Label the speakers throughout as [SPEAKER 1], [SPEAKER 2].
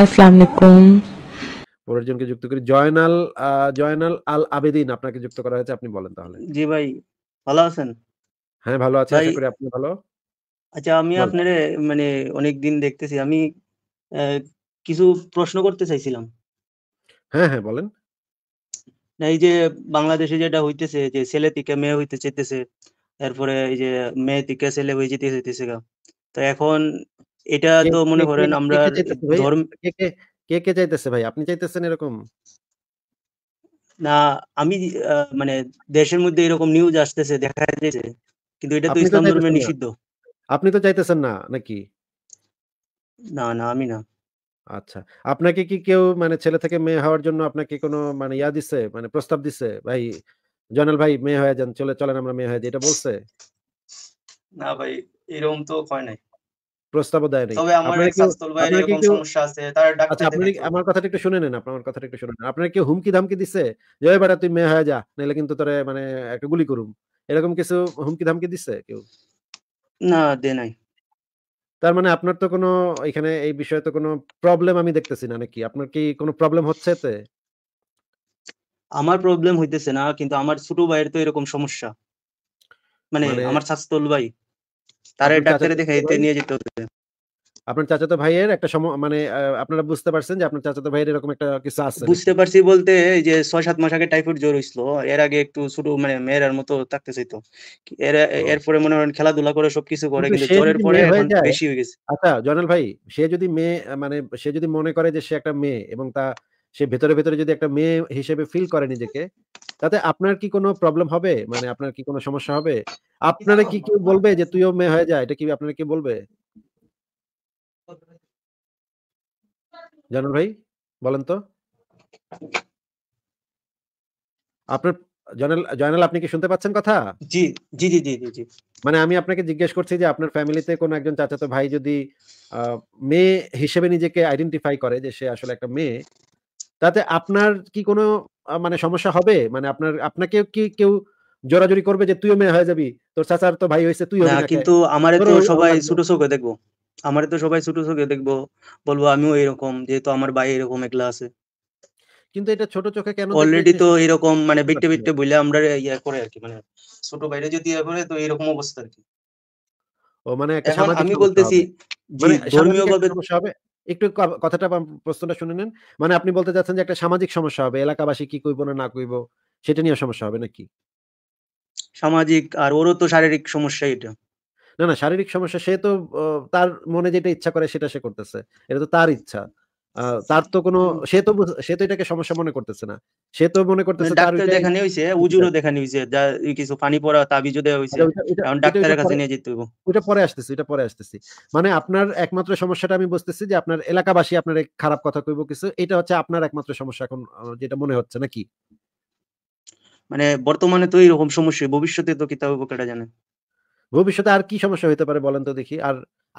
[SPEAKER 1] আসসালামু আলাইকুম
[SPEAKER 2] পরেরজনকে যুক্ত করি জয়নাল জয়নাল আল আবেদিন আপনাকে যুক্ত করা হয়েছে আপনি বলেন তাহলে জি ভাই ভালো আছেন হ্যাঁ ভালো আছি আশা করি
[SPEAKER 1] আপনি ভালো আচ্ছা আমি আপনারে মানে অনেক দিন দেখতেছি আমি কিছু প্রশ্ন করতে চাইছিলাম হ্যাঁ হ্যাঁ বলেন না এই যে বাংলাদেশে যেটা হইতেছে যে ছেলে থেকে মেয়ে হইতে চাইতেছে তারপরে এই যে মেয়ে থেকে ছেলে হয়ে যেতে চাইতেছে তো এখন এটা তো মনে করেন আমরা ধর্ম
[SPEAKER 2] কে কে চাইতেছে ভাই আপনি চাইতেছেন এরকম
[SPEAKER 1] না আমি মানে দেশের মধ্যে এরকম নিউজ আসতেছে দেখা যাচ্ছে কিন্তু এটা তো ইসলাম ধর্মে নিষিদ্ধ
[SPEAKER 2] আপনি তো চাইতেছেন না নাকি না না আমি না আচ্ছা আপনাকে কি কেউ মানে ছেলে থেকে মেয়ে হওয়ার জন্য আপনাকে কোনো মানে ইয়া দিছে মানে প্রস্তাব দিছে ভাই জনাল ভাই মেয়ে হয়ে যান চলে চলেন আমরা মেয়ে হয়ে যাই এটা বলছে
[SPEAKER 1] না ভাই এরকম তো হয় নাই
[SPEAKER 2] প্রস্তাব দেয় নাই তবে আমার এক স্বাস্থ্যল ভাইয়ের এরকম সমস্যা আছে তার আচ্ছা, ডাক্তার আপনি আমার কথাটা একটু শুনে নেন আপনার কথাটা একটু শুনে নেন আপনার কি হুমকি ধামকি দিছে যে বেটা তুই মেয়ে হয়ে যা নাহলে কিন্তু তোরে মানে একটা গুলি করুম এরকম কিছু হুমকি ধামকি দিছে কেউ না দে নাই তার মানে আপনার তো কোনো এখানে এই বিষয়ে তো কোনো প্রবলেম আমি দেখতেছি না নাকি আপনার কি কোনো প্রবলেম হচ্ছে তে আমার প্রবলেম
[SPEAKER 1] হইতেছে না কিন্তু আমার ছোট ভাইয়ের তো এরকম সমস্যা মানে, মানে- আমার স্বাস্থ্যল ভাই
[SPEAKER 2] আপনার চাচাতো ভাইয়ের একটা মানে আপনারা বুঝতে পারছেন যে আপনার চাচাতো ভাইয়ের এরকম একটা কিছু আছে বুঝতে পারছি বলতে এই যে ছয় সাত মাস আগে টাইফয়েড জ্বর
[SPEAKER 1] হইছিল এর আগে একটু ছোট মানে মেয়েরার মতো থাকতে চাইতো এর এরপরে মনে করেন খেলাধুলা করে সবকিছু করে কিন্তু জ্বরের পরে বেশি
[SPEAKER 2] হয়ে গেছে আচ্ছা জয়নাল ভাই সে যদি মেয়ে মানে সে যদি মনে করে যে সে একটা মেয়ে এবং তা সে ভেতরে ভেতরে যদি একটা মেয়ে হিসেবে ফিল করে নিজেকে তাতে আপনার কি কোনো প্রবলেম হবে মানে আপনার কি কোনো সমস্যা হবে আপনারা কি কেউ বলবে যে তুইও মেয়ে হয়ে যায় এটা কি আপনারা কি বলবে জানুন ভাই বলেন তো আপনার জয়নাল জয়নাল আপনি কি শুনতে পাচ্ছেন কথা জি জি জি জি জি মানে আমি আপনাকে জিজ্ঞেস করছি যে আপনার ফ্যামিলিতে কোনো একজন চাচাতো ভাই যদি মেয়ে হিসেবে নিজেকে আইডেন্টিফাই করে যে সে আসলে একটা মেয়ে তাতে আপনার কি কোনো মানে সমস্যা হবে মানে আপনার আপনাকেও কি কেউ জোরাজুরি করবে যে তুইও মেয়ে হয়ে যাবি তোর চাচার তো ভাই হয়েছে তুই না কিন্তু আমার তো সবাই
[SPEAKER 1] ছোট চোখে দেখবো আমার তো সবাই ছোট চোখে দেখবো বলবো আমিও এরকম যেহেতু আমার ভাই এরকম একলা আছে
[SPEAKER 2] কিন্তু এটা ছোট চোখে কেন অলরেডি
[SPEAKER 1] তো এরকম মানে বিটে বিটে বলে আমরা ইয়া করে আর কি মানে ছোট বাইরে যদি ইয়া করে তো এরকম অবস্থা আর কি
[SPEAKER 2] ও মানে একটা সামাজিক আমি বলতেছি ধর্মীয় ভাবে হবে মানে একটু কথাটা প্রশ্নটা শুনে নেন মানে আপনি বলতে চাচ্ছেন যে একটা সামাজিক সমস্যা হবে এলাকাবাসী কি কইব না না কইব সেটা নিয়ে সমস্যা হবে নাকি সামাজিক আর ওরও তো শারীরিক সমস্যা এটা না না শারীরিক সমস্যা সে তো তার মনে যেটা ইচ্ছা করে সেটা সে করতেছে এটা তো তার ইচ্ছা তার তো কোনো সে তো সে তো এটাকে সমস্যা মনে করতেছে না সে তো মনে মানে করতেছে ডাক্তার দেখানি হইছে উজুরও দেখানি
[SPEAKER 1] হইছে যা কিছু পানি পড়া তাবিজও দেওয়া হইছে কারণ ডাক্তারের কাছে নিয়ে যেতে হবে
[SPEAKER 2] ওটা পরে আসতেছি এটা পরে আসতেছি মানে আপনার একমাত্র সমস্যাটা আমি বুঝতেছি যে আপনার এলাকাবাসী আপনার খারাপ কথা কইবো কিছু এটা হচ্ছে আপনার একমাত্র সমস্যা এখন যেটা মনে হচ্ছে নাকি মানে বর্তমানে তো এইরকম সমস্যা ভবিষ্যতে তো কি তা কেটা জানেন ভবিষ্যতে আর কি সমস্যা হইতে পারে বলেন তো দেখি আর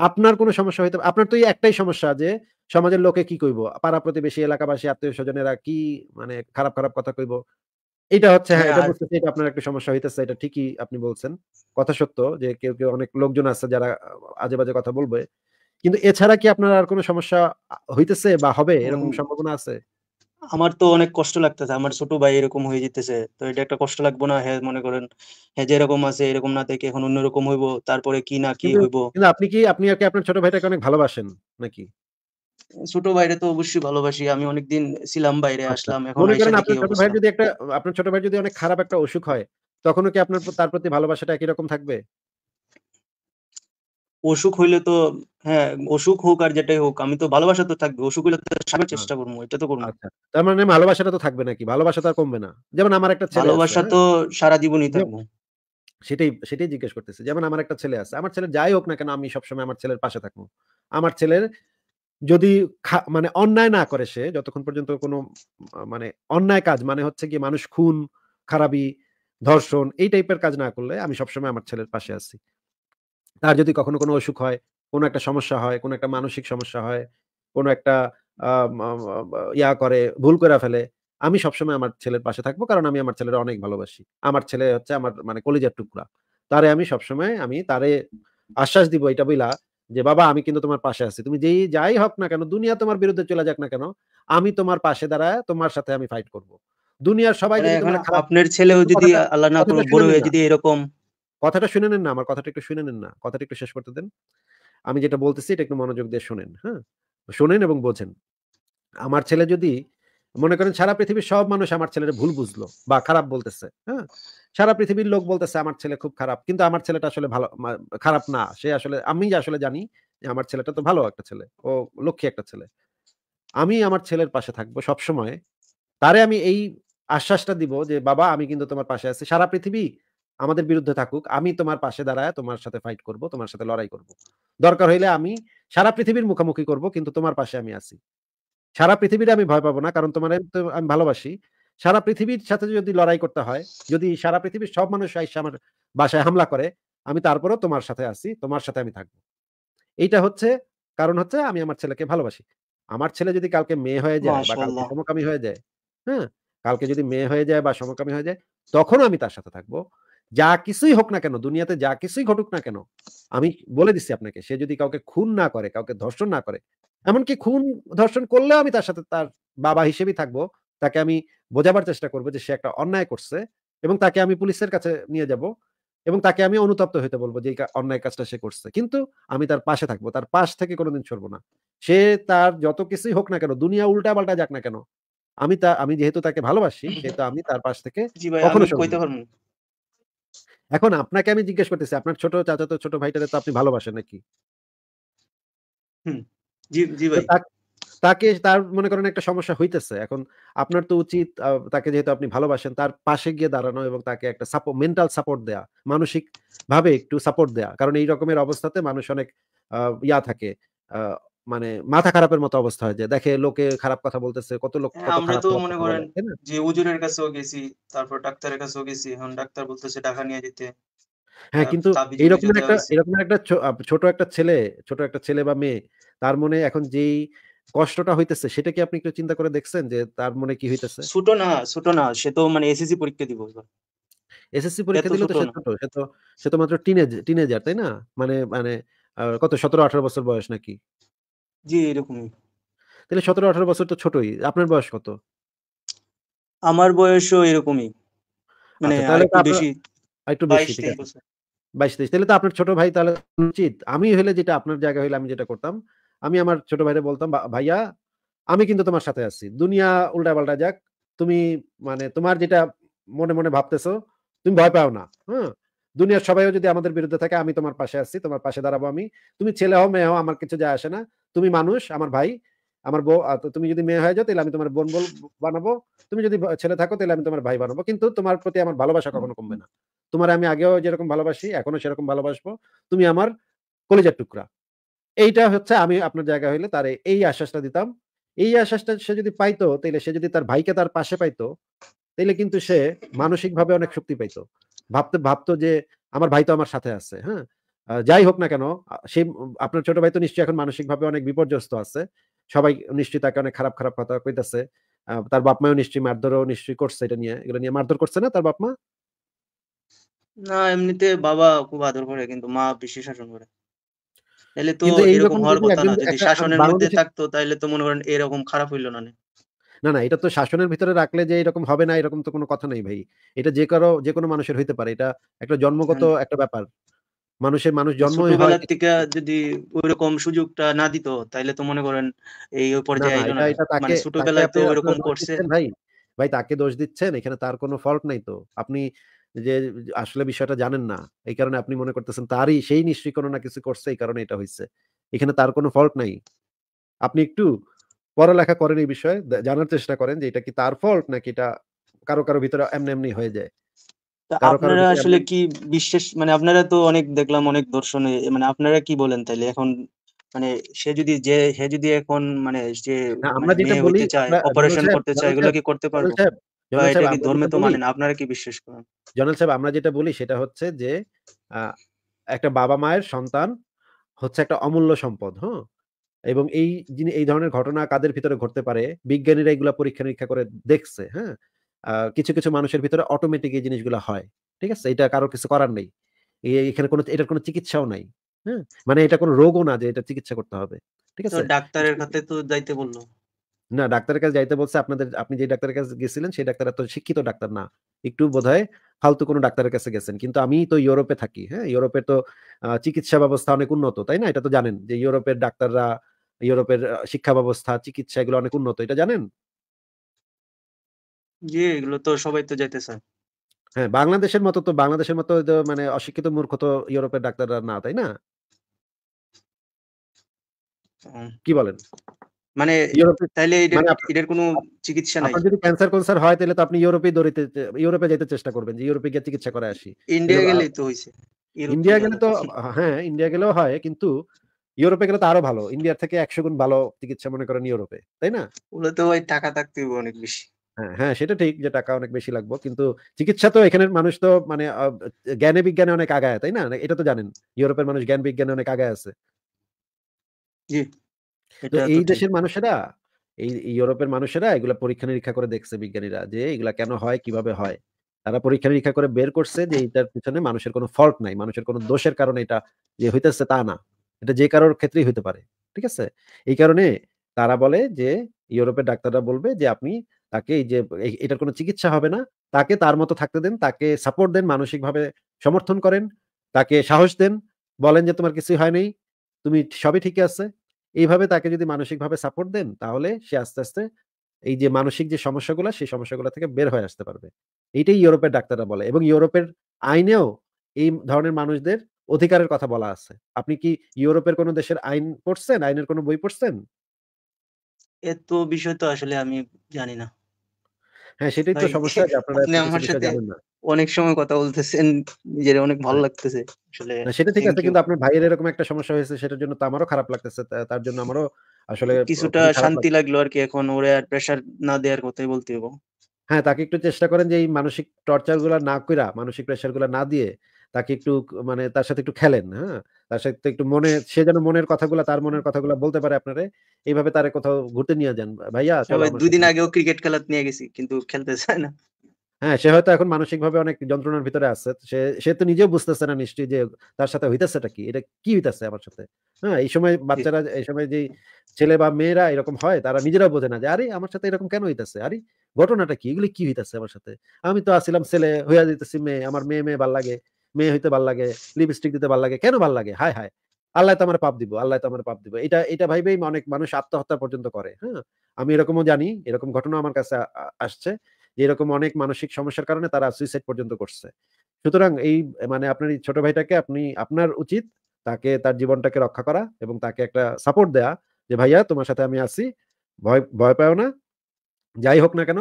[SPEAKER 2] আপনার কোনো সমস্যা হইতে আপনার তো একটাই সমস্যা যে সমাজের লোকে কি কইব পাড়া প্রতিবেশী এলাকাবাসী আত্মীয় স্বজনেরা কি মানে খারাপ খারাপ কথা কইব এটা হচ্ছে হ্যাঁ এটা বুঝতেছি এটা আপনার একটা সমস্যা হইতেছে এটা ঠিকই আপনি বলছেন কথা সত্য যে কেউ কেউ অনেক লোকজন আছে যারা আজে বাজে কথা বলবে কিন্তু এছাড়া কি আপনার আর কোনো সমস্যা হইতেছে বা হবে এরকম সম্ভাবনা আছে
[SPEAKER 1] আমার তো অনেক কষ্ট লাগতেছে আমার ছোট ভাই এরকম হয়ে যেতেছে তো এটা একটা কষ্ট লাগবো না হ্যাঁ মনে করেন হ্যাঁ যেরকম আছে এরকম না থেকে এখন অন্যরকম হইব তারপরে কি না কি হইব
[SPEAKER 2] কিন্তু আপনি কি আপনি আর কি আপনার ছোট ভাইটাকে অনেক ভালোবাসেন
[SPEAKER 1] নাকি ছোট ভাইরে তো অবশ্যই ভালোবাসি আমি অনেক দিন ছিলাম বাইরে আচ্ছা। আসলাম এখন মনে করেন আপনার ছোট ভাই যদি
[SPEAKER 2] একটা আপনার ছোট ভাই যদি অনেক খারাপ একটা অসুখ হয় তখনও কি আপনার তার প্রতি ভালোবাসাটা একই রকম থাকবে
[SPEAKER 1] অসুখ হইলে তো হ্যাঁ অসুখ হোক আর যেটাই হোক আমি তো ভালোবাসা তো থাকবে অসুখ
[SPEAKER 2] হইলে তো সারার আচ্ছা। চেষ্টা করবো এটা তো করবো আচ্ছা, তার মানে ভালোবাসাটা তো থাকবে নাকি ভালোবাসা তো আর কমবে না যেমন আমার একটা ছেলে ভালোবাসা তো সারা জীবনই থাকবো সেটাই সেটাই জিজ্ঞেস করতেছে যেমন আমার একটা ছেলে আছে আমার ছেলে যাই হোক না কেন আমি সবসময় আমার ছেলের পাশে থাকবো আমার ছেলের যদি মানে অন্যায় না করে সে যতক্ষণ পর্যন্ত কোনো মানে অন্যায় কাজ মানে হচ্ছে কি মানুষ খুন খারাপি ধর্ষণ এই টাইপের কাজ না করলে আমি সবসময় আমার ছেলের পাশে আছি তার যদি কখনো কোনো অসুখ হয় কোনো একটা সমস্যা হয় কোনো একটা মানসিক সমস্যা হয় কোনো একটা ইয়া করে ভুল করে ফেলে আমি সবসময় আমার ছেলের পাশে থাকবো কারণ আমি আমার ছেলের অনেক ভালোবাসি আমার ছেলে হচ্ছে আমার মানে কলিজার টুকরা তারে আমি সবসময় আমি তারে আশ্বাস দিব এটা বইলা যে বাবা আমি কিন্তু তোমার পাশে আছি তুমি যেই যাই হোক না কেন দুনিয়া তোমার বিরুদ্ধে চলে যাক না কেন আমি তোমার পাশে দাঁড়ায় তোমার সাথে আমি ফাইট করব দুনিয়ার সবাই মানে আপনার ছেলেও যদি আল্লাহ না করুক বড় হয়ে যদি এরকম কথাটা শুনে নেন না আমার কথাটা একটু শুনে নেন না কথাটা একটু শেষ করতে দেন আমি যেটা বলতেছি এটা একটু মনোযোগ দিয়ে শোনেন হ্যাঁ শোনেন এবং বোঝেন আমার ছেলে যদি মনে করেন সারা পৃথিবীর সব মানুষ আমার ছেলেটা ভুল বুঝলো বা খারাপ বলতেছে হ্যাঁ সারা পৃথিবীর লোক বলতেছে আমার ছেলে খুব খারাপ কিন্তু আমার ছেলেটা আসলে ভালো খারাপ না সে আসলে আমি আসলে জানি যে আমার ছেলেটা তো ভালো একটা ছেলে ও লক্ষ্মী একটা ছেলে আমি আমার ছেলের পাশে থাকবো সবসময় তারে আমি এই আশ্বাসটা দিব যে বাবা আমি কিন্তু তোমার পাশে আছি সারা পৃথিবী আমাদের বিরুদ্ধে থাকুক আমি তোমার পাশে দাঁড়ায় তোমার সাথে ফাইট করব তোমার সাথে লড়াই করব দরকার হইলে আমি সারা পৃথিবীর মুখোমুখি করব কিন্তু তোমার পাশে আমি আছি সারা পৃথিবীর আমি ভয় পাবো না কারণ তোমার আমি ভালোবাসি সারা পৃথিবীর সাথে যদি লড়াই করতে হয় যদি সারা পৃথিবীর সব মানুষ আইসে আমার বাসায় হামলা করে আমি তারপরও তোমার সাথে আছি তোমার সাথে আমি থাকবো এইটা হচ্ছে কারণ হচ্ছে আমি আমার ছেলেকে ভালোবাসি আমার ছেলে যদি কালকে মেয়ে হয়ে যায় বা কালকে সমকামী হয়ে যায় হ্যাঁ কালকে যদি মেয়ে হয়ে যায় বা সমকামী হয়ে যায় তখন আমি তার সাথে থাকবো যা কিছুই হোক না কেন দুনিয়াতে যা কিছুই ঘটুক না কেন আমি বলে দিচ্ছি আপনাকে সে যদি কাউকে খুন না করে কাউকে ধর্ষণ না করে এমনকি খুন ধর্ষণ করলেও আমি তার সাথে তার বাবা হিসেবেই থাকবো তাকে আমি বোঝাবার চেষ্টা করবো যে সে একটা অন্যায় করছে এবং তাকে আমি পুলিশের কাছে নিয়ে যাব এবং তাকে আমি অনুতপ্ত হইতে বলবো যে অন্যায় কাজটা সে করছে কিন্তু আমি তার পাশে থাকবো তার পাশ থেকে কোনোদিন ছড়বো না সে তার যত কিছুই হোক না কেন দুনিয়া উল্টা পাল্টা যাক না কেন আমি তা আমি যেহেতু তাকে ভালোবাসি সেহেতু আমি তার পাশ থেকে কখনো এখন আপনাকে আমি জিজ্ঞেস করতেছি আপনার ছোট চাচা তো ছোট ভাইটারে তো আপনি ভালোবাসেন নাকি তাকে তার মনে করেন একটা সমস্যা হইতেছে এখন আপনার তো উচিত তাকে যেহেতু আপনি ভালোবাসেন তার পাশে গিয়ে দাঁড়ানো এবং তাকে একটা সাপোর্ট মেন্টাল সাপোর্ট দেয়া মানসিক ভাবে একটু সাপোর্ট দেয়া কারণ এই রকমের অবস্থাতে মানুষ অনেক ইয়া থাকে মানে মাথা খারাপের মতো অবস্থা হয়ে যায় দেখে লোকে খারাপ কথা বলতেছে কত লোক হ্যাঁ, আমরা তো মনে করেন
[SPEAKER 1] যে উজুরের কাছেও গেছি তারপর ডাক্তারের কাছেও গেছি এখন ডাক্তার বলতেছে টাকা নিয়ে যেতে
[SPEAKER 2] হ্যাঁ কিন্তু এরকম একটা এরকম একটা ছোট একটা ছেলে ছোট একটা ছেলে বা মেয়ে তার মনে এখন যেই কষ্টটা হইতেছে সেটা কি আপনি একটু চিন্তা করে দেখছেন যে তার মনে কি হইতেছে
[SPEAKER 1] ছোট না ছোট না সে তো মানে এসএসসি পরীক্ষা দিব
[SPEAKER 2] এসএসসি পরীক্ষা দিলে তো সে ছোট সে তো সে তো মাত্র টিনেজ টিনেজার তাই না মানে মানে কত 17 18 বছর বয়স নাকি জি, এরকমই। তাহলে সতেরো আঠারো বছর তো ছোটই। আপনার বয়স কত?
[SPEAKER 1] আমার বয়সও এরকমই।
[SPEAKER 2] মানে আচ্ছা, তাহলে তো আরেকটু আপনার বেশি। আরেকটু বেশি, বাইশ ঠিক তেইশ আছে। বছর। তাহলে তো আপনার ছোট ভাই তাহলে উচিত। আমি হলে যেটা আপনার জায়গা হইলে আমি যেটা করতাম। আমি আমার ছোট ভাইরে বলতাম, ভাইয়া আমি কিন্তু তোমার সাথে আছি। দুনিয়া উল্টা-পাল্টা যাক। তুমি মানে তোমার যেটা মনে, মনে ভাবতেছো, তুমি ভয় পাও না। হ্যাঁ? দুনিয়ার সবাইও যদি আমাদের বিরুদ্ধে থাকে আমি তোমার পাশে আসছি তোমার পাশে দাঁড়াবো আমি তুমি ছেলে হও মেয়ে হও আমার কিছু যায় আসে না তুমি মানুষ আমার ভাই আমার বউ তুমি যদি মেয়ে হয়ে যাও তাহলে আমি তোমার বোন বল বানাবো তুমি যদি ছেলে থাকো তাহলে আমি তোমার ভাই বানাবো কিন্তু তোমার প্রতি আমার ভালোবাসা কখনো কমবে না তোমার আমি আগেও যেরকম ভালোবাসি এখনো সেরকম ভালোবাসবো তুমি আমার কলেজের টুকরা এইটা হচ্ছে আমি আপনার জায়গা হইলে তার এই আশ্বাসটা দিতাম এই আশ্বাসটা সে যদি পাইতো তাহলে সে যদি তার ভাইকে তার পাশে পাইতো তাহলে কিন্তু সে মানসিকভাবে অনেক শক্তি পাইতো ভাবতে ভাবতো যে আমার ভাই তো আমার সাথে আছে হ্যাঁ যাই হোক না কেন সেই আপনার ছোট ভাই তো নিশ্চয়ই এখন মানসিকভাবে অনেক বিপর্যস্ত আছে সবাই নিশ্চয়ই তাকে অনেক খারাপ খারাপ কথা কইতেছে তার বাপ মাও নিশ্চয়ই মারধরও নিশ্চয়ই করছে এটা নিয়ে এগুলো নিয়ে মারধর করছে না তার বাপ মা
[SPEAKER 1] না এমনিতে বাবা খুব আদর করে কিন্তু মা বেশি শাসন করে
[SPEAKER 2] তাহলে তো এরকম হওয়ার কথা না যদি শাসনের মধ্যে থাকতো
[SPEAKER 1] তাহলে তো মনে করেন এরকম খারাপ হইলো না
[SPEAKER 2] না না এটা তো শাসনের ভিতরে রাখলে যে এরকম হবে না এরকম তো কোনো কথা নেই ভাই এটা যে কারো যে কোনো মানুষের হইতে পারে এটা একটা আচ্ছা। জন্মগত একটা ব্যাপার মানুষের মানুষ জন্ম
[SPEAKER 1] থেকে যদি ওইরকম সুযোগটা না দিত তাহলে তো মনে করেন এই পর্যায়ে মানে ছোটবেলায় তো ওইরকম করছে
[SPEAKER 2] ভাই ভাই তাকে দোষ দিচ্ছেন এখানে তার কোনো ফল্ট নাই তো আপনি যে আসলে বিষয়টা জানেন না এই কারণে আপনি মনে করতেছেন তারই সেই নিশ্চয়ই কোনো না কিছু করছে এই কারণে এটা হয়েছে এখানে তার কোনো ফল্ট নাই আপনি একটু পড়ালেখা করেন এই বিষয়ে জানার চেষ্টা করেন যে এটা কি তার ফল্ট নাকি এটা কারো কারো ভিতরে এমনি এমনি হয়ে যায়
[SPEAKER 1] আপনারা আসলে কি বিশ্বাস মানে আপনারা তো অনেক দেখলাম অনেক দর্শনে মানে আপনারা কি বলেন তাইলে এখন মানে সে যদি যে হে যদি এখন মানে যে আমরা মানে যেটা বলি অপারেশন করতে চায় এগুলো কি করতে পারবো
[SPEAKER 2] বা ধর্মে তো মানে না আপনারা কি বিশ্বাস করেন জনাল সাহেব আমরা যেটা বলি সেটা হচ্ছে যে একটা বাবা মায়ের সন্তান হচ্ছে একটা অমূল্য সম্পদ হ্যাঁ এবং এই যিনি এই ধরনের ঘটনা কাদের ভিতরে ঘটতে পারে বিজ্ঞানীরা এগুলা পরীক্ষা নিরীক্ষা করে দেখছে হ্যাঁ কিছু কিছু মানুষের ভিতরে অটোমেটিক এই জিনিসগুলো হয় ঠিক আছে এটা কারো কিছু করার নেই এখানে কোনো এটার কোনো চিকিৎসাও নাই হ্যাঁ মানে এটা কোনো রোগও না যে এটা চিকিৎসা করতে হবে
[SPEAKER 1] ঠিক আছে ডাক্তারের কাছে তো যাইতে বললো
[SPEAKER 2] না ডাক্তারের কাছে যাইতে বলছে আপনাদের আপনি যে ডাক্তারের কাছে গেছিলেন সেই ডাক্তার এত শিক্ষিত ডাক্তার না একটু বোধহয় ফালতু কোনো ডাক্তারের কাছে গেছেন কিন্তু আমি তো ইউরোপে থাকি হ্যাঁ ইউরোপের তো চিকিৎসা ব্যবস্থা অনেক উন্নত তাই না এটা তো জানেন যে ইউরোপের ডাক্তাররা ইউরোপের শিক্ষা ব্যবস্থা চিকিৎসা এগুলো অনেক উন্নত এটা জানেন
[SPEAKER 1] জি এগুলো তো সবাই তো যাইতেছে
[SPEAKER 2] হ্যাঁ বাংলাদেশের মতো তো বাংলাদেশের মতো মানে অশিক্ষিত মূর্খ তো ইউরোপের ডাক্তাররা না তাই না কি বলেন মানে
[SPEAKER 1] তাহলে এটার মানে কোনো চিকিৎসা নাই
[SPEAKER 2] যদি ক্যান্সার ক্যান্সার হয় তাহলে তো আপনি ইউরোপে দৌড়িতে ইউরোপে যেতে চেষ্টা করবেন যে ইউরোপে গিয়ে চিকিৎসা করে আসি ইন্ডিয়া গেলে তো হইছে ইন্ডিয়া গেলে তো হ্যাঁ ইন্ডিয়া গেলেও হয় কিন্তু ইউরোপে গেলে তো আরো ভালো ইন্ডিয়ার থেকে একশো গুণ ভালো চিকিৎসা মনে করেন ইউরোপে তাই না
[SPEAKER 1] ওগুলো তো ওই টাকা থাকতে অনেক বেশি
[SPEAKER 2] হ্যাঁ, হ্যাঁ সেটা ঠিক যে টাকা অনেক বেশি লাগবে কিন্তু চিকিৎসা তো এখানে মানুষ তো মানে জ্ঞানে বিজ্ঞানে অনেক আগায় তাই না এটা তো জানেন ইউরোপের মানুষ জ্ঞান বিজ্ঞানে অনেক আগায় আছে এই দেশের মানুষেরা এই ইউরোপের মানুষেরা এগুলা পরীক্ষা নিরীক্ষা করে দেখছে বিজ্ঞানীরা যে এগুলা কেন হয় কিভাবে হয় তারা পরীক্ষা নিরীক্ষা করে বের করছে যে এটার পিছনে মানুষের কোনো ফল্ট নাই মানুষের কোনো দোষের কারণে এটা যে হইতেছে তা না এটা যে কারোর ক্ষেত্রেই হইতে পারে ঠিক আছে এই কারণে তারা বলে যে ইউরোপের ডাক্তাররা বলবে যে আপনি তাকে এই যে এটার কোনো চিকিৎসা হবে না তাকে তার মতো থাকতে দেন তাকে সাপোর্ট দেন মানসিকভাবে সমর্থন করেন তাকে সাহস দেন বলেন যে তোমার কিছুই হয়নি তুমি সবই ঠিক আছে এইভাবে তাকে যদি মানসিকভাবে সাপোর্ট দেন তাহলে সে আস্তে আস্তে এই যে মানসিক যে সমস্যাগুলো সেই সমস্যাগুলো থেকে বের হয়ে আসতে পারবে এইটাই ইউরোপের ডাক্তাররা বলে এবং ইউরোপের আইনেও এই ধরনের মানুষদের অধিকারের কথা বলা আছে আপনি কি ইউরোপের কোনো দেশের আইন পড়ছেন আইনের কোনো বই পড়ছেন
[SPEAKER 1] এত বিষয় তো আসলে আমি জানি না
[SPEAKER 2] হ্যাঁ সেটাই তো সমস্যা
[SPEAKER 1] আপনারা না অনেক সময় কথা বলতেছেন নিজের অনেক ভালো হ্যাঁ। লাগতেছে আসলে সেটা ঠিক আছে কিন্তু
[SPEAKER 2] আপনার ভাইয়ের এরকম একটা সমস্যা হয়েছে সেটার জন্য তো আমারও খারাপ লাগতেছে তার জন্য আমারও আসলে কিছুটা শান্তি লাগলো
[SPEAKER 1] আর কি এখন ওরে আর প্রেসার না দেওয়ার কথাই বলতে হবে
[SPEAKER 2] হ্যাঁ তাকে একটু চেষ্টা করেন যে এই মানসিক টর্চার গুলা না কইরা মানসিক প্রেসার গুলা না দিয়ে তাকে একটু মানে তার সাথে একটু খেলেন হ্যাঁ তার সাথে একটু মনে সে যেন মনের কথাগুলো তার মনের কথাগুলো বলতে পারে আপনারে এইভাবে তারে কোথাও ঘুরতে নিয়ে যান ভাইয়া দুদিন
[SPEAKER 1] আগেও ক্রিকেট খেলা নিয়ে গেছি কিন্তু খেলতে চায় না
[SPEAKER 2] হ্যাঁ সে হয়তো এখন মানসিকভাবে অনেক যন্ত্রণার ভিতরে আছে সে সে তো নিজেও বুঝতেছে না নিশ্চয়ই যে তার সাথে হইতেছেটা কি এটা কি হইতেছে আমার সাথে হ্যাঁ এই সময় বাচ্চারা এই সময় যে ছেলে বা মেয়েরা এরকম হয় তারা নিজেরাও বোঝে না যে আরে আমার সাথে এরকম কেন হইতেছে আরে ঘটনাটা কি এগুলি কি হইতেছে আমার সাথে আমি তো আসিলাম ছেলে হইয়া দিতেছি মেয়ে আমার মেয়ে মেয়ে ভাল লাগে মেয়ে হইতে ভাল লাগে লিপস্টিক দিতে ভাল লাগে কেন ভাল লাগে হায় হায় আল্লাহ তো আমার পাপ দিব আল্লাহ তো আমার পাপ দিব এটা এটা ভাইবেই অনেক মানুষ আত্মহত্যা পর্যন্ত করে হ্যাঁ আমি এরকমও জানি এরকম ঘটনা আমার কাছে আসছে এরকম অনেক মানসিক সমস্যার কারণে তারা সুইসাইড পর্যন্ত করছে সুতরাং এই মানে আপনার ছোট ভাইটাকে আপনি আপনার উচিত তাকে তার জীবনটাকে রক্ষা করা এবং তাকে একটা সাপোর্ট দেয়া যে ভাইয়া তোমার সাথে আমি আসি ভয় ভয় পাও না যাই হোক না কেন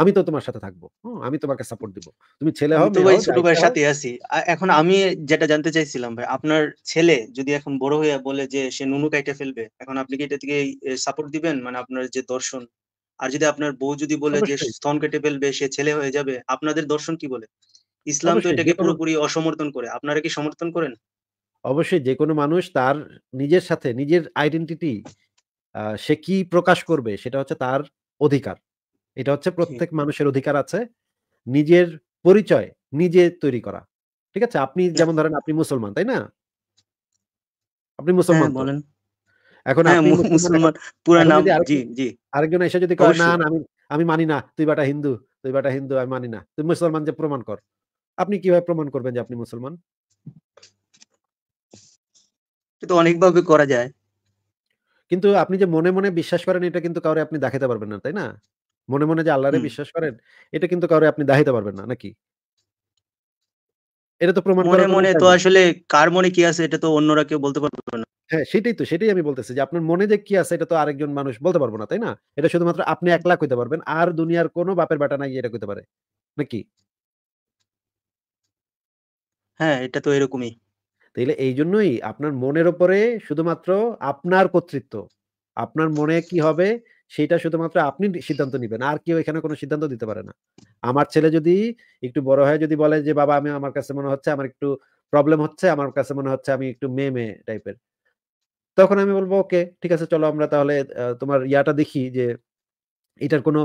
[SPEAKER 2] আমি তো তোমার সাথে থাকবো আমি তোমাকে সাপোর্ট দিব তুমি ছেলে হও তো ভাই ছোট ভাইয়ের সাথে
[SPEAKER 1] আছি এখন আমি যেটা জানতে চাইছিলাম ভাই আপনার ছেলে যদি এখন বড় হয়ে বলে যে সে নুনু কাইটে ফেলবে এখন আপনি কি এটা থেকে সাপোর্ট দিবেন মানে আপনার যে দর্শন আর যদি আপনার বউ যদি বলে যে স্তন কেটে ফেলবে সে ছেলে হয়ে যাবে আপনাদের দর্শন কি বলে ইসলাম তো এটাকে পুরোপুরি অসমর্থন করে আপনারা কি সমর্থন করেন
[SPEAKER 2] অবশ্যই যে কোনো মানুষ তার নিজের সাথে নিজের আইডেন্টিটি সে কি প্রকাশ করবে সেটা হচ্ছে তার অধিকার এটা হচ্ছে প্রত্যেক মানুষের অধিকার আছে নিজের পরিচয় নিজে তৈরি করা ঠিক আছে আপনি হ্যাঁ। যেমন ধরেন আপনি মুসলমান তাই না আপনি হ্যাঁ, মুসলমান বলেন এখন হ্যাঁ, মুসলমান মানে পুরা নাম জি জি আরেকজন এসে যদি কয় না আমি আমি মানি না তুই বাটা হিন্দু তুই বাটা হিন্দু আমি মানি না তুই মুসলমান যে প্রমাণ কর আপনি কিভাবে প্রমাণ করবেন যে আপনি মুসলমান কিন্তু অনেকভাবে করা যায় কিন্তু আপনি যে মনে মনে বিশ্বাস করেন এটা কিন্তু কাউরে আপনি দেখাতে পারবেন না তাই না মনে মনে যে আল্লাহরে বিশ্বাস করেন এটা কিন্তু কাউরে আপনি দেখাতে পারবেন না নাকি এটা তো প্রমাণ মনে মনে তো আসলে কার মনে কি আছে এটা তো অন্যরা কেউ বলতে পারবে না হ্যাঁ, সেটাই তো, সেটাই আমি বলতেছি যে আপনার মনে যে কি আছে এটা তো আরেকজন মানুষ বলতে পারবো না, তাই না? এটা শুধুমাত্র আপনি একলা কইতে পারবেন। আর দুনিয়ার কোনো বাপের বেটা নাই এটা কইতে পারে। নাকি? হ্যাঁ, এটা তো এরকমই। তাইলে এই জন্যই আপনার মনের ওপরে শুধুমাত্র আপনার কর্তৃত্ব। আপনার মনে কি হবে সেটা শুধুমাত্র আপনি সিদ্ধান্ত নিবেন। আর কেউ এখানে কোনো সিদ্ধান্ত দিতে পারে না। আমার ছেলে যদি একটু বড় হয় যদি বলে যে, "বাবা আমি আমার কাছে মনে হচ্ছে আমার একটু প্রবলেম হচ্ছে, আমার কাছে মনে হচ্ছে আমি একটু মেয়ে, মেয়ে টাইপের।" তখন আমি বলবো ওকে ঠিক আছে চলো আমরা তাহলে তোমার ইয়াটা দেখি যে এটার কোনো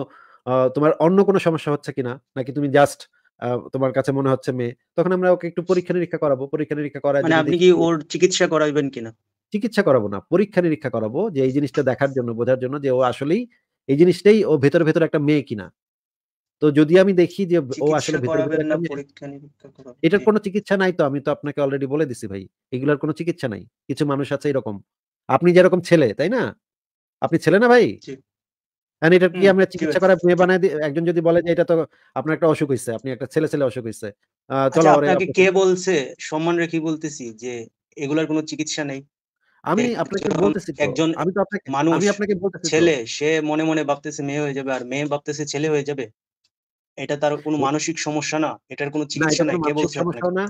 [SPEAKER 2] তোমার অন্য কোনো সমস্যা হচ্ছে কিনা নাকি তুমি জাস্ট তোমার কাছে মনে হচ্ছে মেয়ে তখন আমরা ওকে একটু পরীক্ষা নিরীক্ষা করাবো পরীক্ষা নিরীক্ষা করা মানে আপনি কি ওর চিকিৎসা করাবেন কিনা চিকিৎসা করাবো না পরীক্ষা নিরীক্ষা করাবো যে এই জিনিসটা দেখার জন্য বোঝার জন্য যে ও আসলেই এই জিনিসটাই ও ভেতরে ভেতরে একটা মেয়ে কিনা তো যদি আমি দেখি যে ও আসলে এটার কোনো চিকিৎসা নাই তো আমি তো আপনাকে অলরেডি বলে দিছি ভাই এগুলোর কোনো চিকিৎসা নাই কিছু মানুষ আছে এরকম আপনি যেরকম ছেলে তাই না আপনি ছেলে না ভাই এটা কি আমরা চিকিৎসা করা মেয়ে বানাই একজন যদি বলে যে এটা তো আপনার একটা অসুখ হয়েছে আপনি একটা ছেলে ছেলে অসুখ হয়েছে চলো আচ্ছা, আপনাকে কে
[SPEAKER 1] বলছে সম্মান রেখে বলতেছি যে এগুলার কোনো চিকিৎসা নেই
[SPEAKER 2] আমি আপনাকে বলতেছি একজন আমি তো আপনাকে মানুষ আমি আপনাকে বলতেছি ছেলে
[SPEAKER 1] সে মনে মনে ভাবতেছে মেয়ে হয়ে যাবে আর মেয়ে ভাবতেছে ছেলে হয়ে যাবে এটা তার কোনো মানসিক সমস্যা না
[SPEAKER 2] এটার কোনো চিকিৎসা নাই কে বলছে না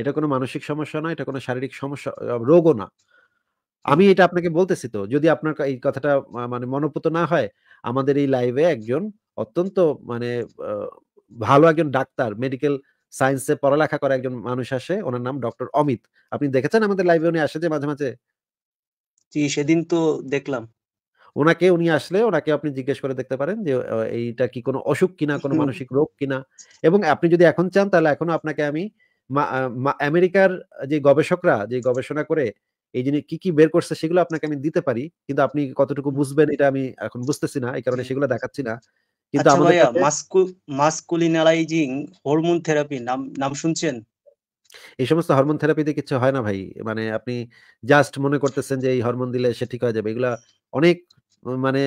[SPEAKER 2] এটা কোনো মানসিক সমস্যা না এটা কোনো শারীরিক সমস্যা রোগও না আমি এটা আপনাকে বলতেছি তো যদি আপনার এই কথাটা মানে মনোপুত না হয় আমাদের এই লাইভে একজন অত্যন্ত মানে ভালো একজন ডাক্তার মেডিকেল সায়েন্সে পড়ালেখা করা একজন মানুষ আসে ওনার নাম ডক্টর অমিত আপনি দেখেছেন আমাদের লাইভে উনি আসে যে মাঝে মাঝে জি সেদিন তো দেখলাম ওনাকে উনি আসলে ওনাকে আপনি জিজ্ঞেস করে দেখতে পারেন যে এইটা কি কোনো অসুখ কিনা কোনো মানসিক রোগ কিনা এবং আপনি যদি এখন চান তাহলে এখনো আপনাকে আমি আমেরিকার যে গবেষকরা যে গবেষণা করে এই জিনিস কি কি বের করছে সেগুলো আপনাকে আমি দিতে পারি কিন্তু আপনি কতটুকু বুঝবেন এটা আমি এখন বুঝতেছি না এই কারণে সেগুলো দেখাচ্ছি না কিন্তু আচ্ছা আমাদের
[SPEAKER 1] মাস্কুলিনালাইজিং হরমোন
[SPEAKER 2] থেরাপি নাম নাম শুনছেন এই সমস্ত হরমোন থেরাপিতে কিছু হয় না ভাই মানে আপনি জাস্ট মনে করতেছেন যে এই হরমোন দিলে সে ঠিক হয়ে যাবে এগুলা অনেক মানে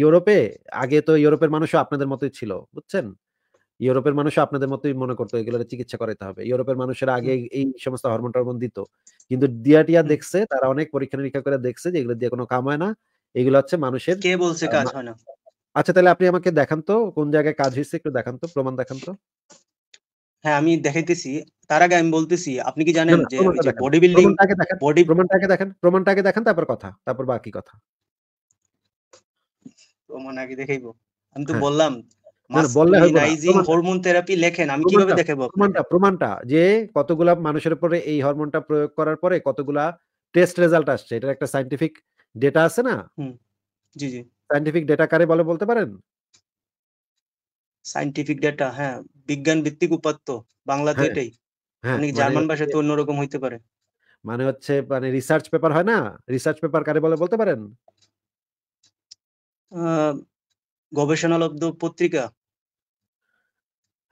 [SPEAKER 2] ইউরোপে আগে তো ইউরোপের মানুষও আপনাদের মতোই ছিল বুঝছেন ইউরোপের মানুষ আপনাদের মতোই মনে করতো এগুলো চিকিৎসা করাতে হবে ইউরোপের মানুষের আগে এই সমস্ত হরমোন টরমোন দিত কিন্তু টিয়া দেখছে তারা অনেক পরীক্ষা নিরীক্ষা করে দেখছে যে এগুলো দিয়ে কোনো কাম হয় না এগুলো হচ্ছে মানুষের কে বলছে কাজ হয় না আচ্ছা তাহলে আপনি আমাকে দেখান তো কোন জায়গায় কাজ হয়েছে একটু দেখান তো প্রমাণ দেখান তো হ্যাঁ আমি দেখাইতেছি তার আগে আমি বলতেছি
[SPEAKER 1] আপনি কি জানেন যে বডি বিল্ডিং
[SPEAKER 2] বডি প্রমাণটাকে দেখেন প্রমাণটাকে দেখেন তারপর কথা তারপর বাকি কথা
[SPEAKER 1] প্রমাণ আগে দেখাইবো আমি তো হ্যাঁ। বললাম হরমোন থেরাপি লেখেন আমি
[SPEAKER 2] প্রমাণটা যে কতগুলা মানুষের উপরে এই হরমোনটা প্রয়োগ করার পরে কতগুলা টেস্ট রেজাল্ট আসছে এটার একটা সাইন্টিফিক ডেটা আছে না জি জি সাইন্টিফিক ডেটা বলে বলতে পারেন সাইন্টিফিক ডেটা হ্যাঁ বিজ্ঞান ভিত্তিক হ্যাঁ, হ্যাঁ, মানে মানে জার্মান
[SPEAKER 1] অন্যরকম হইতে পারে
[SPEAKER 2] মানে হচ্ছে মানে রিসার্চ পেপার হয় না রিসার্চ পেপার কারে বলে বলতে পারেন
[SPEAKER 1] গবেষণালব্ধ পত্রিকা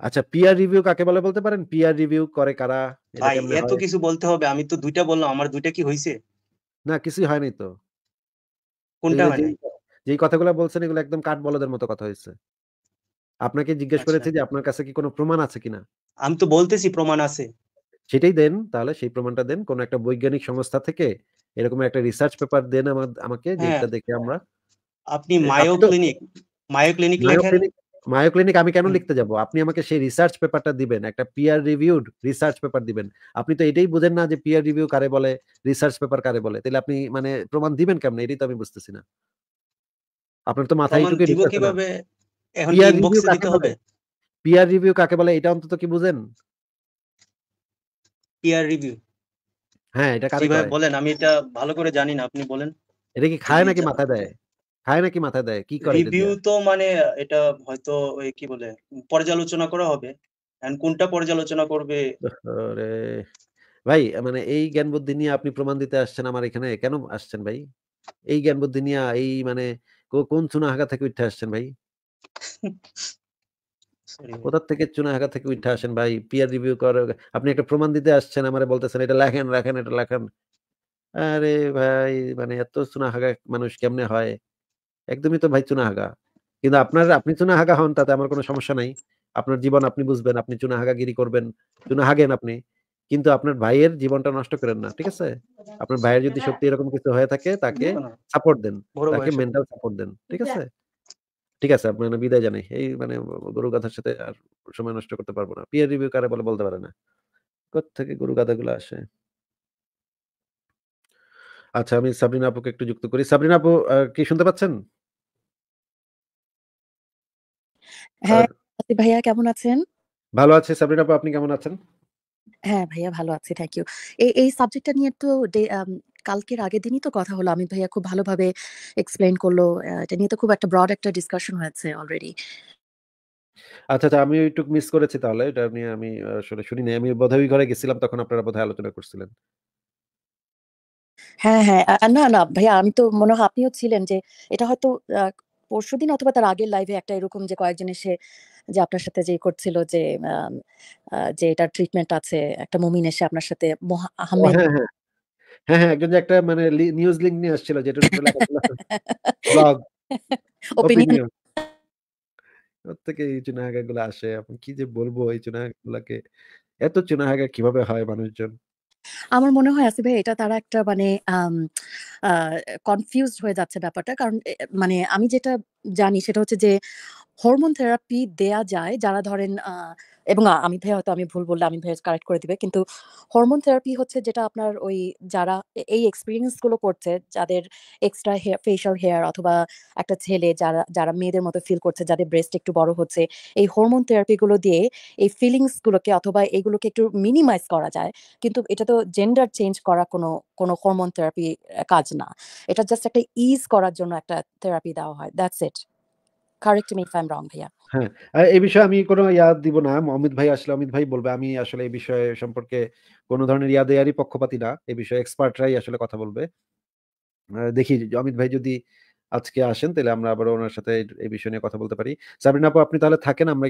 [SPEAKER 2] আচ্ছা পিয়ার রিভিউ কাকে বলে বলতে পারেন পিয়ার রিভিউ করে কারা ভাই এত
[SPEAKER 1] কিছু বলতে হবে আমি তো দুইটা বললাম আমার দুইটা কি হইছে
[SPEAKER 2] না কিছুই হয়নি তো কোনটা মানে যেই কথাগুলো বলছেন এগুলো একদম কাট বলদের মতো কথা হয়েছে আপনাকে জিজ্ঞেস আচ্ছা। করেছে যে আপনার কাছে কি কোনো প্রমাণ আছে কিনা আমি তো বলতেছি প্রমাণ আছে সেটাই দেন তাহলে সেই প্রমাণটা দেন কোন একটা বৈজ্ঞানিক সংস্থা থেকে এরকম একটা রিসার্চ পেপার দেন আমাকে হ্যাঁ। যেটা দেখে আমরা আপনি মায়ো ক্লিনিক মায়ো ক্লিনিক লেখেন মায়ো ক্লিনিক আমি কেন লিখতে যাব আপনি আমাকে সেই রিসার্চ পেপারটা দিবেন একটা পিয়ার রিভিউড রিসার্চ পেপার দিবেন আপনি তো এটাই বুঝেন না যে পিয়ার রিভিউ কারে বলে রিসার্চ পেপার কারে বলে তাহলে আপনি মানে প্রমাণ দিবেন কেমন এটাই তো আমি বুঝতেছি না আপনার তো মাথায় ঢুকে কিভাবে এখন ইনবক্সে দিতে হবে পিয়ার রিভিউ কাকে বলে এটা অন্তত কি বুঝেন পিয়ার রিভিউ হ্যাঁ এটা কাকে
[SPEAKER 1] বলেন আমি এটা ভালো করে জানি না আপনি বলেন
[SPEAKER 2] এটা কি খায় নাকি মাথা দেয় খায় নাকি মাথায় দেয়? কি করে রিভিউ
[SPEAKER 1] তো মানে এটা হয়তো ওই কি বলে? পর্যালোচনা করা হবে। এন্ড কোনটা পর্যালোচনা করবে?
[SPEAKER 2] ভাই মানে এই জ্ঞান বুদ্ধি নিয়ে আপনি প্রমাণ দিতে আসছেন আমার এখানে কেন আসছেন ভাই? এই জ্ঞান বুদ্ধি নিয়ে এই মানে কোন চুনা হাগা থেকে উঠে আসছেন ভাই? সরি থেকে চুনা হাগা থেকে উঠে আসেন ভাই? পিয়ার রিভিউ করে আপনি একটা প্রমাণ দিতে আসছেন আমারে বলতেছেন এটা লেখেন, রাখেন এটা লেখেন। আরে ভাই! মানে এত চুনা হাগা মানুষ কেমনে হয়? একদমই তো ভাই চুনা হাগা কিন্তু আপনার আপনি চুনা হাগা হন তাতে আমার কোনো সমস্যা নাই আপনার জীবন আপনি বুঝবেন আপনি চুনা হাগা গিরি করবেন চুনা হাগেন আপনি কিন্তু আপনার ভাইয়ের জীবনটা নষ্ট করেন না ঠিক আছে আপনার ভাইয়ের যদি সত্যি এরকম কিছু হয়ে থাকে তাকে সাপোর্ট দেন তাকে মেন্টাল সাপোর্ট দেন ঠিক হ্যাঁ। আছে ঠিক আছে মানে বিদায় জানাই এই মানে গরু গাধার সাথে আর সময় নষ্ট করতে পারবো না পিয়ার রিভিউ কারে বলে বলতে পারে না কোথেকে গরু গাধাগুলো আসে আচ্ছা আমি সাবরিনা আপুকে একটু যুক্ত করি সাবরিনা আপু কি শুনতে পাচ্ছেন
[SPEAKER 3] হ্যাঁ ভাইয়া কেমন আছেন
[SPEAKER 2] ভালো আছে সাবরিনা আপু আপনি কেমন আছেন
[SPEAKER 3] হ্যাঁ ভাইয়া ভালো আছি থ্যাংক ইউ এই এই সাবজেক্টটা নিয়ে তো কালকের আগের দিনই তো কথা হলো আমি ভাইয়া খুব ভালোভাবে এক্সপ্লেইন করলো এটা নিয়ে তো খুব একটা ব্রড একটা ডিসকাশন হয়েছে অলরেডি
[SPEAKER 2] আচ্ছা আচ্ছা আমি ওইটুক মিস করেছি তাহলে এটা নিয়ে আমি আসলে শুনি নাই আমি বোধহয় ঘরে গেছিলাম তখন আপনারা বোধহয় আলোচনা করছিলেন
[SPEAKER 3] হ্যাঁ, হ্যাঁ। না, না ভাইয়া আমি তো মনে হয় আপনিও ছিলেন যে এটা হয়তো আ পরশুদিন অথবা তার আগের লাইভে একটা এরকম যে কয়েকজন এসে যে আপনার সাথে যে করছিল যে আম যে এটার ট্রিটমেন্ট আছে। একটা মুমিন এসে আপনার সাথে আহমেদ হ্যাঁ,
[SPEAKER 2] হ্যাঁ। হ্যাঁ, হ্যাঁ একজন একটা মানে নিউজ লিংক নিয়ে আসছিল যেটার উপরে ছিল ব্লগ, ওপিনিয়ন। ওপিনিয়ন। এই চুনাহাগা গুলো আসে। এখন কি যে বলবো এই চুনাহাগা গুলাকে। এত চুনাহাগা কিভাবে হয় মানুষজন?
[SPEAKER 3] আমার মনে হয় আসিফ ভাই এটা তারা একটা মানে কনফিউজড হয়ে যাচ্ছে ব্যাপারটা কারণ মানে আমি যেটা জানি সেটা হচ্ছে যে হরমোন থেরাপি দেয়া যায় যারা ধরেন এবং আমি ভাই হয়তো আমি ভুল বললে আমি ভাই কারেক্ট করে দিবে কিন্তু হরমোন থেরাপি হচ্ছে যেটা আপনার ওই যারা এই এক্সপিরিয়েন্স গুলো করছে যাদের এক্সট্রা হেয়ার ফেশিয়াল হেয়ার অথবা একটা ছেলে যারা যারা মেয়েদের মতো ফিল করছে যাদের ব্রেস্ট একটু বড় হচ্ছে এই হরমোন থেরাপি গুলো দিয়ে এই ফিলিংস গুলোকে অথবা এইগুলোকে একটু মিনিমাইজ করা যায় কিন্তু এটা তো জেন্ডার চেঞ্জ করা কোনো কোনো হরমোন থেরাপি কাজ না এটা জাস্ট একটা ইজ করার জন্য একটা থেরাপি দেওয়া হয় that's a correct me if I am wrong ভাইয়া
[SPEAKER 2] হ্যাঁ এই বিষয়ে আমি কোনো ইয়াদ দিব না অমিত ভাই আসলে অমিত ভাই বলবে আমি আসলে এই বিষয়ে সম্পর্কে কোনো ধরনের ইয়া দেয়ারই পক্ষপাতি না এই বিষয়ে এক্সপার্টরাই আসলে কথা বলবে দেখি অমিত ভাই যদি আজকে আসেন তাহলে আমরা আবার ওনার সাথে এই বিষয় নিয়ে কথা বলতে পারি সাবরিন আপু আপনি তাহলে থাকেন আমরা